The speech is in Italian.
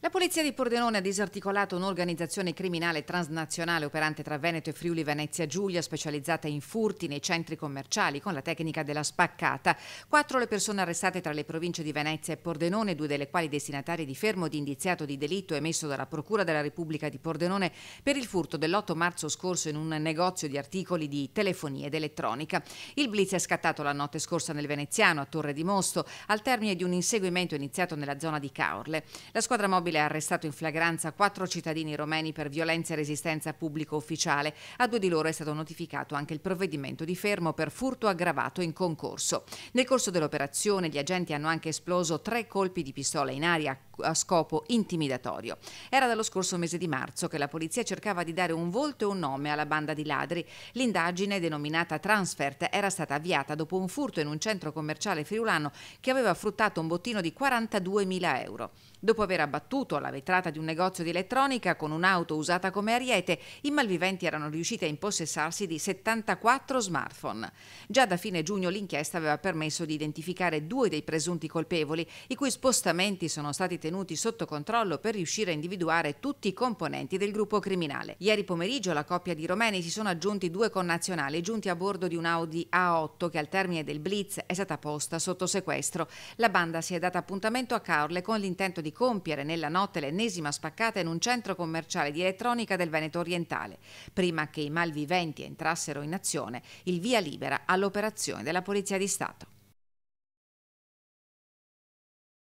La polizia di Pordenone ha disarticolato un'organizzazione criminale transnazionale operante tra Veneto e Friuli Venezia Giulia, specializzata in furti nei centri commerciali con la tecnica della spaccata. Quattro le persone arrestate tra le province di Venezia e Pordenone, due delle quali destinatari di fermo di indiziato di delitto emesso dalla Procura della Repubblica di Pordenone per il furto dell'8 marzo scorso in un negozio di articoli di telefonia ed elettronica. Il blitz è scattato la notte scorsa nel veneziano a Torre di Mosto, al termine di un inseguimento iniziato nella zona di Caorle. La squadra mobile Nobile ha arrestato in flagranza quattro cittadini romeni per violenza e resistenza pubblico ufficiale. A due di loro è stato notificato anche il provvedimento di fermo per furto aggravato in concorso. Nel corso dell'operazione gli agenti hanno anche esploso tre colpi di pistola in aria a scopo intimidatorio. Era dallo scorso mese di marzo che la polizia cercava di dare un volto e un nome alla banda di ladri. L'indagine, denominata Transfert, era stata avviata dopo un furto in un centro commerciale friulano che aveva fruttato un bottino di 42.000 euro. Dopo aver abbattuto la vetrata di un negozio di elettronica con un'auto usata come ariete, i malviventi erano riusciti a impossessarsi di 74 smartphone. Già da fine giugno l'inchiesta aveva permesso di identificare due dei presunti colpevoli, i cui spostamenti sono stati tenuti sotto controllo per riuscire a individuare tutti i componenti del gruppo criminale. Ieri pomeriggio alla coppia di romeni si sono aggiunti due connazionali giunti a bordo di un Audi A8 che al termine del blitz è stata posta sotto sequestro. La banda si è data appuntamento a Caorle con l'intento di compiere nella notte l'ennesima spaccata in un centro commerciale di elettronica del Veneto orientale. Prima che i malviventi entrassero in azione, il via libera all'operazione della Polizia di Stato.